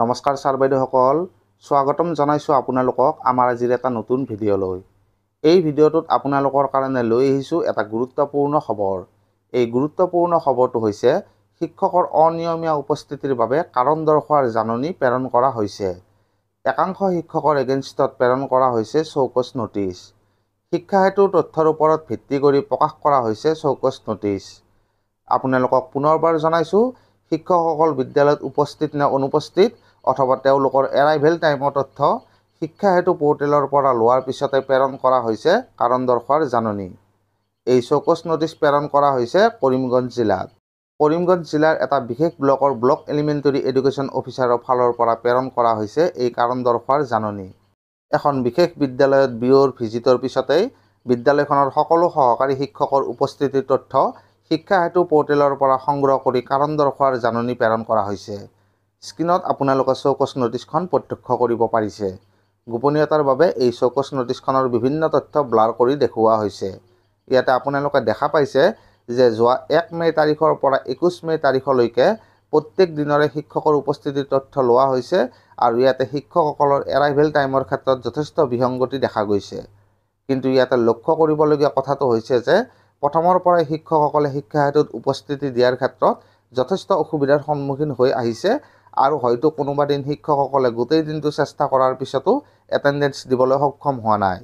নমস্কাৰ ছাৰ বাইদেউসকল স্বাগতম জনাইছোঁ আপোনালোকক আমাৰ আজিৰ এটা নতুন ভিডিঅ'লৈ এই ভিডিঅ'টোত আপোনালোকৰ কাৰণে লৈ আহিছোঁ এটা গুৰুত্বপূৰ্ণ খবৰ এই গুৰুত্বপূৰ্ণ খবৰটো হৈছে শিক্ষকৰ অনিয়মীয়া উপস্থিতিৰ বাবে কাৰণ দৰ্শোৱাৰ জাননী প্ৰেৰণ কৰা হৈছে একাংশ শিক্ষকৰ এগেইনষ্টত প্ৰেৰণ কৰা হৈছে চৌকচ নটিচ শিক্ষা হেতুৰ তথ্যৰ ওপৰত ভিত্তি কৰি প্ৰকাশ কৰা হৈছে চৌকচ নটিচ আপোনালোকক পুনৰবাৰ জনাইছোঁ শিক্ষকসকল বিদ্যালয়ত উপস্থিত নে অনুপস্থিত অথবা তেওঁলোকৰ এৰাইভেল টাইমৰ তথ্য শিক্ষা হেতু পৰ্টেলৰ পৰা লোৱাৰ পিছতে প্ৰেৰণ কৰা হৈছে কাৰণ দৰ্শোৱাৰ জাননী এই চৌকছ নটিছ প্ৰেৰণ কৰা হৈছে কৰিমগঞ্জ জিলাত কৰিমগঞ্জ জিলাৰ এটা বিশেষ ব্লকৰ ব্লক এলিমেণ্টেৰী এডুকেশ্যন অফিচাৰৰ ফালৰ পৰা প্ৰেৰণ কৰা হৈছে এই কাৰণ দৰ্শোৱাৰ জাননী এখন বিশেষ বিদ্যালয়ত বিয়ৰ ভিজিটৰ পিছতেই বিদ্যালয়খনৰ সকলো সহকাৰী শিক্ষকৰ উপস্থিতিৰ তথ্য শিক্ষা হেতু পৰ্টেলৰ পৰা সংগ্ৰহ কৰি কাৰণ দৰ্শোৱাৰ জাননী প্ৰেৰণ কৰা হৈছে স্ক্ৰীণত আপোনালোকে চৌকচ নটিছখন প্ৰত্যক্ষ কৰিব পাৰিছে গোপনীয়তাৰ বাবে এই চৌকচ নটিছখনৰ বিভিন্ন তথ্য ব্লাৰ কৰি দেখুওৱা হৈছে ইয়াতে আপোনালোকে দেখা পাইছে যে যোৱা এক মে তাৰিখৰ পৰা একৈছ মে তাৰিখলৈকে প্ৰত্যেক দিনৰে শিক্ষকৰ উপস্থিতিৰ তথ্য লোৱা হৈছে আৰু ইয়াতে শিক্ষকসকলৰ এৰাইভেল টাইমৰ ক্ষেত্ৰত যথেষ্ট বিসংগতি দেখা গৈছে কিন্তু ইয়াতে লক্ষ্য কৰিবলগীয়া কথাটো হৈছে যে প্ৰথমৰ পৰাই শিক্ষকসকলে শিক্ষা হেতুত উপস্থিতি দিয়াৰ ক্ষেত্ৰত যথেষ্ট অসুবিধাৰ সন্মুখীন হৈ আহিছে আৰু হয়তো কোনোবা দিন শিক্ষকসকলে গোটেই দিনটো চেষ্টা কৰাৰ পিছতো এটেণ্ডেঞ্চ দিবলৈ সক্ষম হোৱা নাই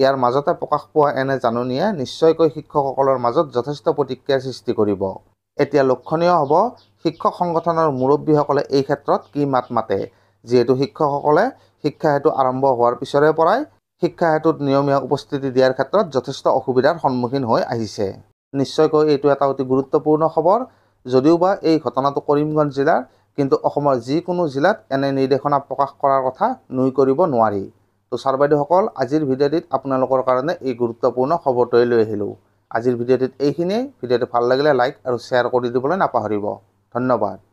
ইয়াৰ মাজতে প্ৰকাশ পোৱা এনে জাননীয়ে নিশ্চয়কৈ শিক্ষকসকলৰ মাজত যথেষ্ট প্ৰতিক্ৰিয়াৰ সৃষ্টি কৰিব এতিয়া লক্ষণীয় হ'ব শিক্ষক সংগঠনৰ মুৰব্বীসকলে এই ক্ষেত্ৰত কি মাত মাতে যিহেতু শিক্ষকসকলে শিক্ষা সেতু আৰম্ভ হোৱাৰ পিছৰে পৰাই শিক্ষা সেতুত নিয়মীয়া উপস্থিতি দিয়াৰ ক্ষেত্ৰত যথেষ্ট অসুবিধাৰ সন্মুখীন হৈ আহিছে নিশ্চয়কৈ এইটো এটা অতি গুৰুত্বপূৰ্ণ খবৰ যদিওবা এই ঘটনাটো কৰিমগঞ্জ জিলাৰ কিন্তু অসমৰ যিকোনো জিলাত এনে নিৰ্দেশনা প্ৰকাশ কৰাৰ কথা নুই কৰিব নোৱাৰি তো ছাৰ বাইদেউসকল আজিৰ ভিডিঅ'টিত আপোনালোকৰ কাৰণে এই গুৰুত্বপূৰ্ণ খবৰটোৱে লৈ আহিলোঁ আজিৰ ভিডিঅ'টিত এইখিনিয়ে ভিডিঅ'টো ভাল লাগিলে লাইক আৰু শ্বেয়াৰ কৰি দিবলৈ নাপাহৰিব ধন্যবাদ